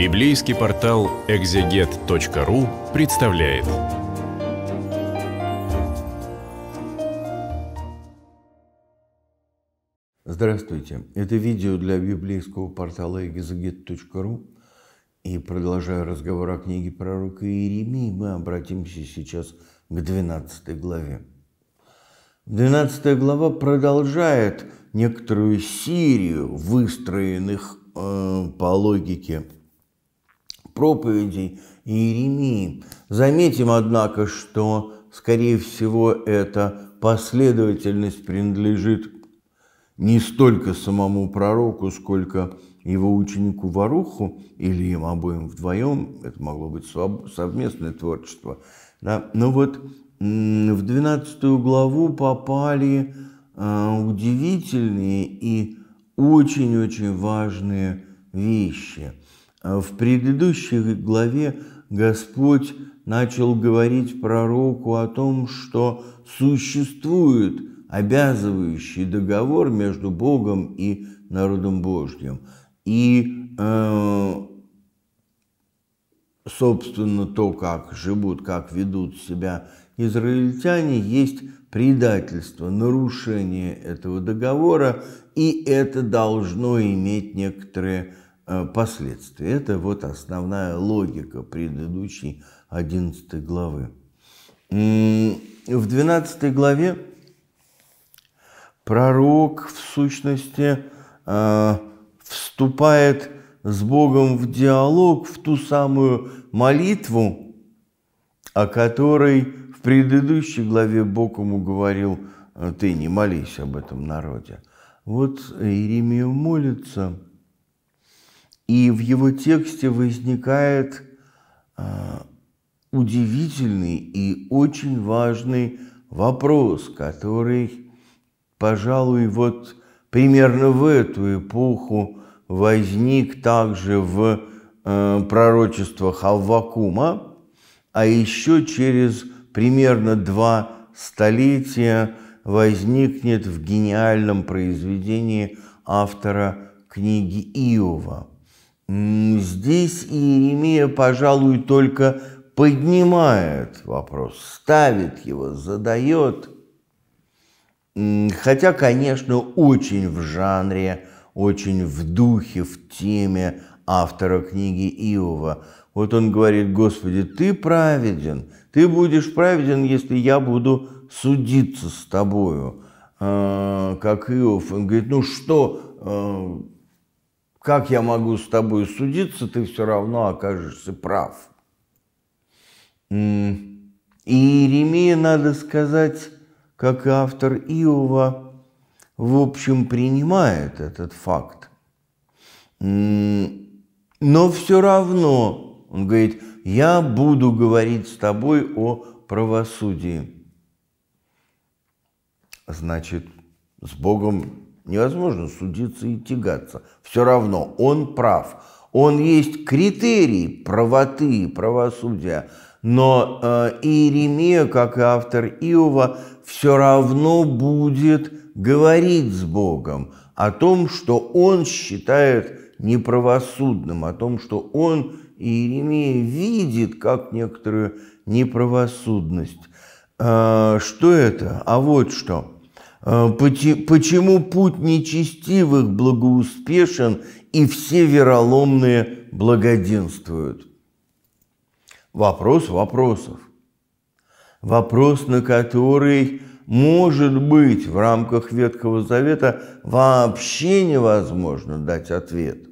Библейский портал экзегет.ру представляет. Здравствуйте! Это видео для библейского портала экзегет.ру. И продолжая разговор о книге пророка Иеремии, мы обратимся сейчас к 12 главе. 12 глава продолжает некоторую серию выстроенных э, по логике проповедей Иеремии. Заметим, однако, что, скорее всего, эта последовательность принадлежит не столько самому пророку, сколько его ученику Варуху, или им обоим вдвоем, это могло быть совместное творчество. Да? Но вот в 12 главу попали э, удивительные и очень-очень важные вещи. В предыдущей главе Господь начал говорить пророку о том, что существует обязывающий договор между Богом и народом Божьим. И, э, собственно, то, как живут, как ведут себя израильтяне, есть предательство, нарушение этого договора, и это должно иметь некоторые Э, последствия. Это вот основная логика предыдущей 11 главы. В 12 главе пророк в сущности э, вступает с Богом в диалог, в ту самую молитву, о которой в предыдущей главе Бог ему говорил, ты не молись об этом народе. Вот Иеремия молится – и в его тексте возникает э, удивительный и очень важный вопрос, который, пожалуй, вот примерно в эту эпоху возник также в э, пророчествах Алвакума, а еще через примерно два столетия возникнет в гениальном произведении автора книги Иова – Здесь Иеремия, пожалуй, только поднимает вопрос, ставит его, задает. Хотя, конечно, очень в жанре, очень в духе, в теме автора книги Иова. Вот он говорит, Господи, ты праведен, ты будешь праведен, если я буду судиться с тобою, а, как Иов. Он говорит, ну что, а, как я могу с тобой судиться, ты все равно окажешься прав. И Иеремия, надо сказать, как и автор Иова, в общем, принимает этот факт. Но все равно, он говорит, я буду говорить с тобой о правосудии. Значит, с Богом Невозможно судиться и тягаться. Все равно он прав. Он есть критерий правоты и правосудия. Но э, Иеремия, как и автор Иова, все равно будет говорить с Богом о том, что он считает неправосудным, о том, что он, Иеремия, видит как некоторую неправосудность. Э, что это? А вот что – Э, почему путь нечестивых благоуспешен и все вероломные благоденствуют? Вопрос вопросов. Вопрос, на который, может быть, в рамках Ветхого Завета вообще невозможно дать ответ.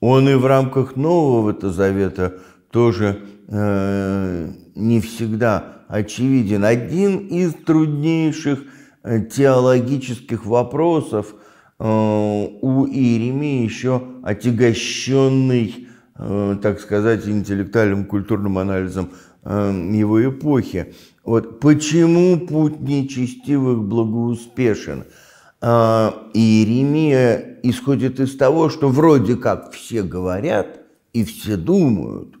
Он и в рамках Нового Завета тоже э, не всегда очевиден. Один из труднейших – Э, теологических вопросов э, у Иеремии еще отягощенный, э, так сказать, интеллектуальным культурным анализом его эпохи. Вот почему путь нечестивых благоуспешен? А, Иеремия исходит из того, что вроде как все говорят и все думают,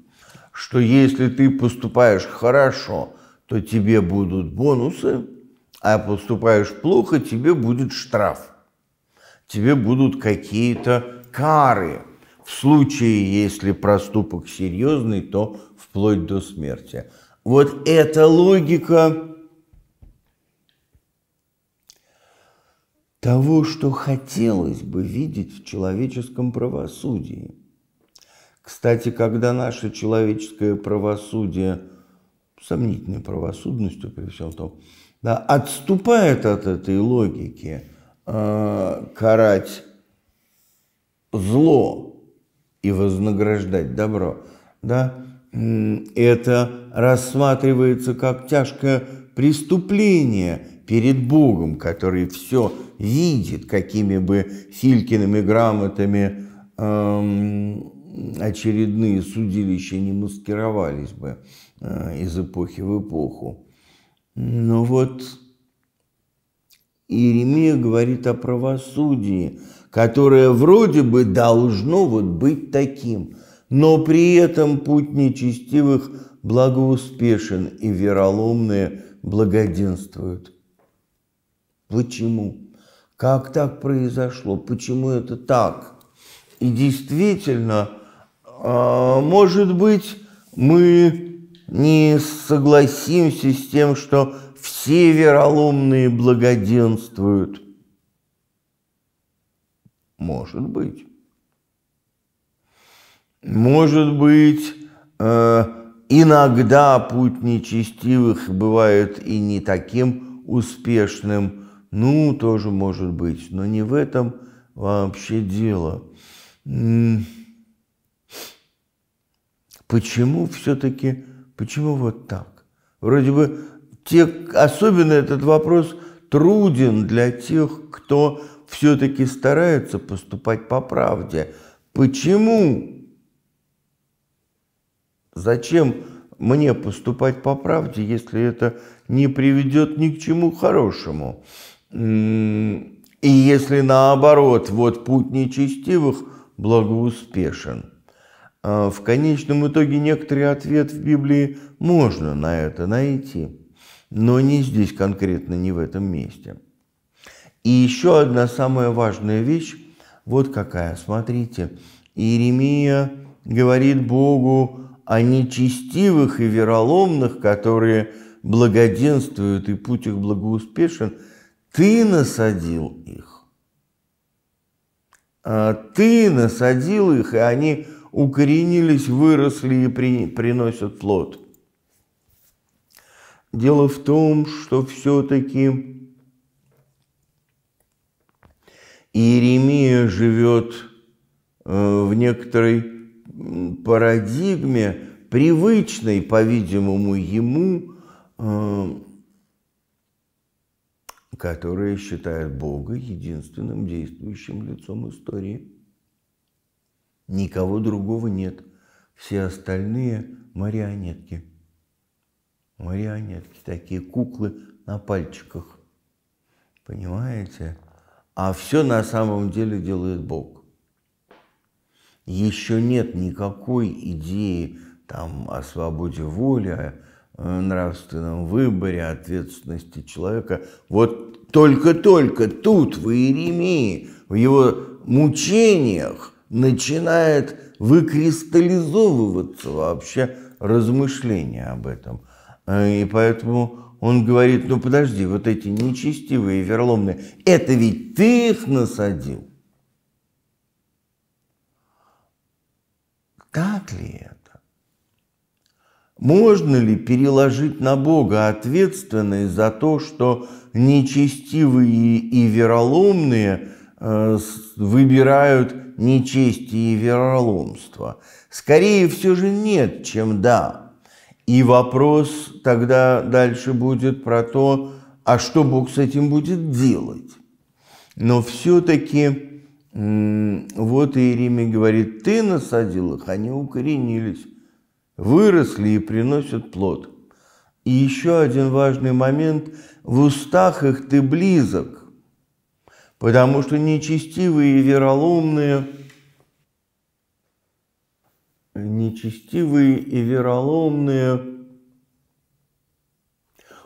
что если ты поступаешь хорошо, то тебе будут бонусы – а поступаешь плохо, тебе будет штраф, тебе будут какие-то кары. В случае, если проступок серьезный, то вплоть до смерти. Вот эта логика того, что хотелось бы видеть в человеческом правосудии. Кстати, когда наше человеческое правосудие, сомнительной правосудностью при всем том, да, отступает от этой логики э, карать зло и вознаграждать добро, да, это рассматривается как тяжкое преступление перед Богом, который все видит, какими бы Филькиными грамотами эм, очередные судилища не маскировались бы э, из эпохи в эпоху. Но ну вот Иеремия говорит о правосудии, которое вроде бы должно вот быть таким, но при этом путь нечестивых благоуспешен и вероломные благоденствуют. Почему? Как так произошло? Почему это так? И действительно, а, может быть, мы не согласимся с тем, что все вероломные благоденствуют. Может быть. Может быть, э, иногда путь нечестивых бывает и не таким успешным. Ну, тоже может быть, но не в этом вообще дело. Почему все-таки Почему вот так? Вроде бы те, особенно этот вопрос труден для тех, кто все-таки старается поступать по правде. Почему? Зачем мне поступать по правде, если это не приведет ни к чему хорошему? И если наоборот, вот путь нечестивых благоуспешен – а в конечном итоге некоторый ответ в Библии можно на это найти, но не здесь конкретно, не в этом месте. И еще одна самая важная вещь, вот какая, смотрите, Иеремия говорит Богу о нечестивых и вероломных, которые благоденствуют и путь их благоуспешен, ты насадил их. А ты насадил их, и они укоренились, выросли и при, приносят плод. Дело в том, что все-таки Иеремия живет э, в некоторой парадигме, привычной, по-видимому, ему, э, которая считает Бога единственным действующим лицом истории. Никого другого нет. Все остальные марионетки. Марионетки, такие куклы на пальчиках. Понимаете? А все на самом деле делает Бог. Еще нет никакой идеи там, о свободе воли, о э, нравственном выборе, ответственности человека. Вот только-только тут, в Иеремии, в его мучениях – начинает выкристаллизовываться вообще размышление об этом. А, и поэтому он говорит, ну подожди, вот эти нечестивые, верломные, это ведь ты их насадил. Так ли это? Можно ли переложить на Бога ответственность за то, что нечестивые и вероломные – Э, выбирают нечестие и вероломство. Скорее все же нет, чем да. И вопрос тогда дальше будет про то, а что Бог с этим будет делать. Но все-таки вот Иеремия говорит, ты насадил их, они укоренились, выросли и приносят плод. И еще один важный момент, в устах их ты близок, потому что нечестивые и вероломные, нечестивые и вероломные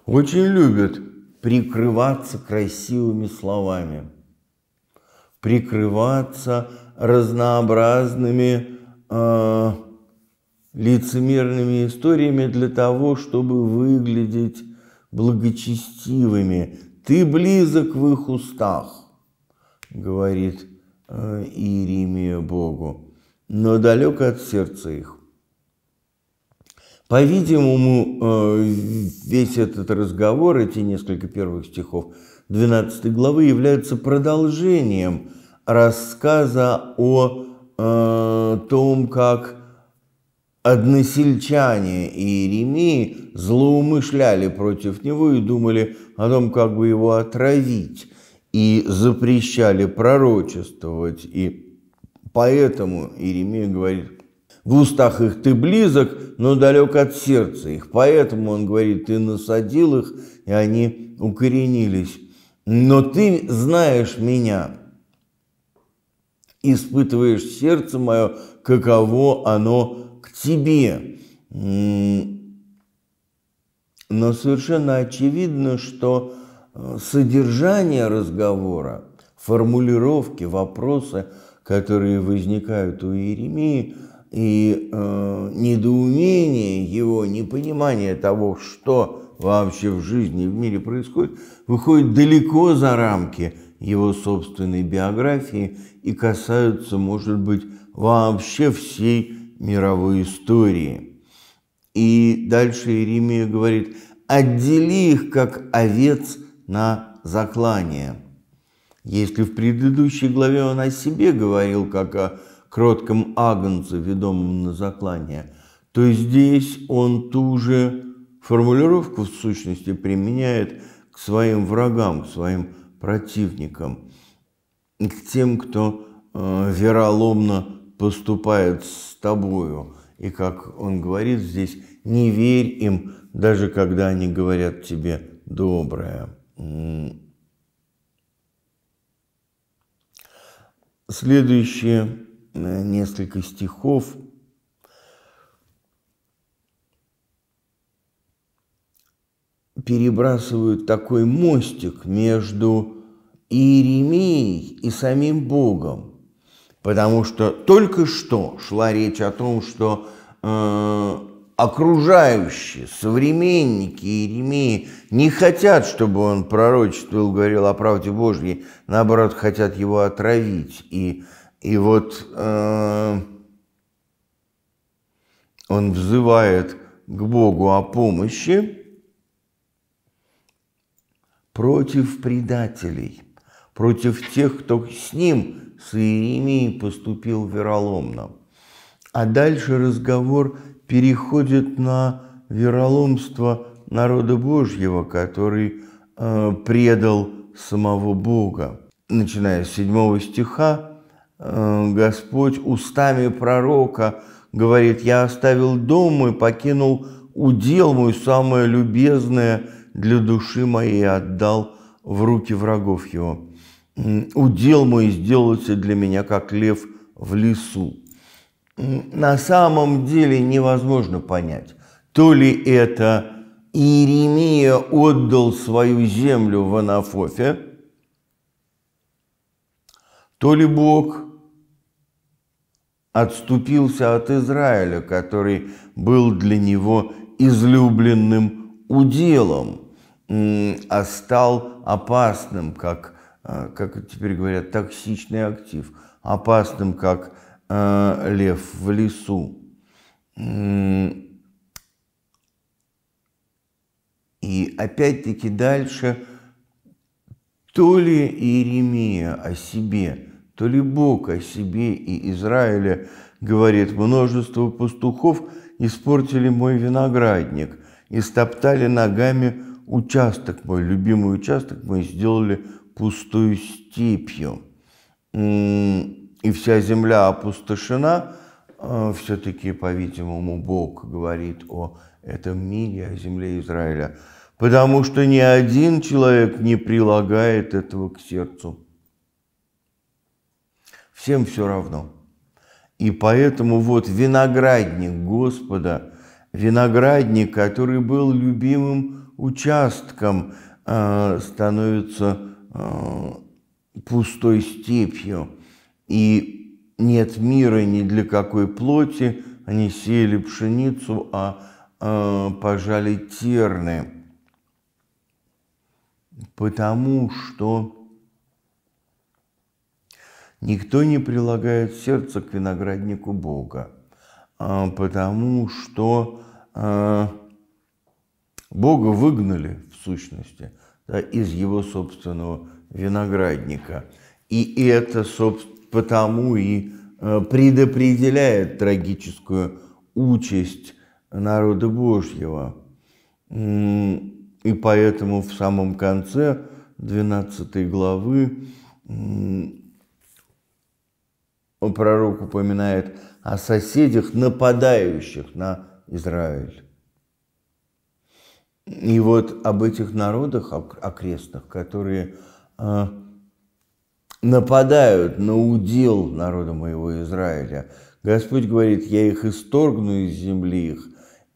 очень любят прикрываться красивыми словами, прикрываться разнообразными э, лицемерными историями для того, чтобы выглядеть благочестивыми. Ты близок в их устах говорит э, Иеремия Богу, но далек от сердца их. По-видимому, э, весь этот разговор, эти несколько первых стихов 12 главы являются продолжением рассказа о э, том, как односельчане Иеремии злоумышляли против него и думали о том, как бы его отравить и запрещали пророчествовать. И поэтому Иеремия говорит, в устах их ты близок, но далек от сердца их. Поэтому он говорит, ты насадил их, и они укоренились. Но ты знаешь меня, испытываешь сердце мое, каково оно к тебе. Но совершенно очевидно, что Э, содержание разговора, формулировки, вопросы, которые возникают у Иеремии, и э, недоумение его, непонимание того, что вообще в жизни, в мире происходит, выходит далеко за рамки его собственной биографии и касаются, может быть, вообще всей мировой истории. И дальше Иеремия говорит, отдели их, как овец – на заклание. Если в предыдущей главе он о себе говорил, как о кротком агнце, ведомом на заклание, то здесь он ту же формулировку в сущности применяет к своим врагам, к своим противникам, к тем, кто э, вероломно поступает с тобою. И как он говорит здесь, не верь им, даже когда они говорят тебе доброе. Следующие э, несколько стихов перебрасывают такой мостик между Иеремией и самим Богом, потому что только что шла речь о том, что э, окружающие, современники Иеремии не хотят, чтобы он пророчествовал, говорил о правде Божьей, наоборот, хотят его отравить. И, и вот э, он взывает к Богу о помощи против предателей, против тех, кто с ним, с Иеремией, поступил вероломно. А дальше разговор – переходит на вероломство народа Божьего, который э, предал самого Бога. Начиная с 7 стиха, э, Господь устами пророка говорит, «Я оставил дом и покинул удел мой самое любезное для души моей, отдал в руки врагов его. Удел мой сделался для меня, как лев в лесу» на самом деле невозможно понять, то ли это Иеремия отдал свою землю в Анафофе, то ли Бог отступился от Израиля, который был для него излюбленным уделом, а стал опасным, как, а, как теперь говорят, токсичный актив, опасным, как Э, лев в лесу. И опять-таки дальше то ли Иеремия о себе, то ли Бог о себе и Израиле говорит, множество пастухов испортили мой виноградник и стоптали ногами участок мой, любимый участок мой сделали пустую степью и вся земля опустошена, а, все-таки, по-видимому, Бог говорит о этом мире, о земле Израиля, потому что ни один человек не прилагает этого к сердцу. Всем все равно. И поэтому вот виноградник Господа, виноградник, который был любимым участком, а, становится а, пустой степью и нет мира ни для какой плоти, они сеяли пшеницу, а э, пожали терны, потому что никто не прилагает сердце к винограднику Бога, а потому что э, Бога выгнали в сущности да, из его собственного виноградника. И это, собственно, потому и э, предопределяет трагическую участь народа Божьего. И поэтому в самом конце 12 главы пророк упоминает о соседях, нападающих на Израиль. И вот об этих народах окрестных, которые э, нападают на удел народа моего Израиля. Господь говорит, я их исторгну из земли их,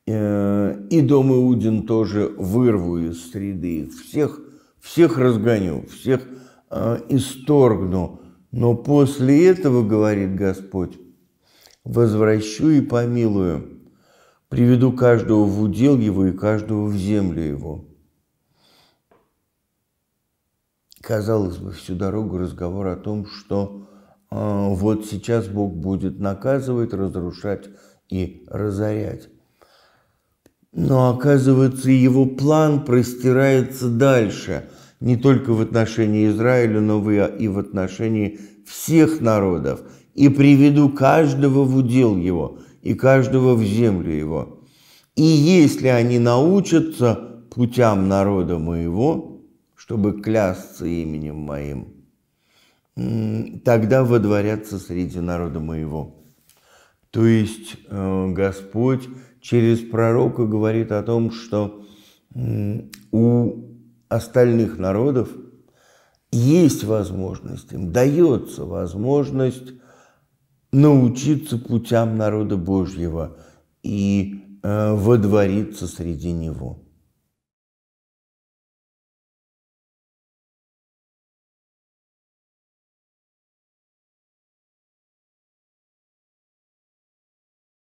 э, и дом Иудин тоже вырву из среды их, всех, всех разгоню, всех э, исторгну. Но после этого, говорит Господь, возвращу и помилую, приведу каждого в удел его и каждого в землю его. казалось бы, всю дорогу разговор о том, что э, вот сейчас Бог будет наказывать, разрушать и разорять. Но оказывается, его план простирается дальше, не только в отношении Израиля, но а, и в отношении всех народов. И приведу каждого в удел его, и каждого в землю его. И если они научатся путям народа моего, чтобы клясться именем моим, тогда водворятся среди народа моего». То есть э, Господь через пророка говорит о том, что у остальных народов есть возможность, им дается возможность научиться путям народа Божьего и э, водвориться среди него.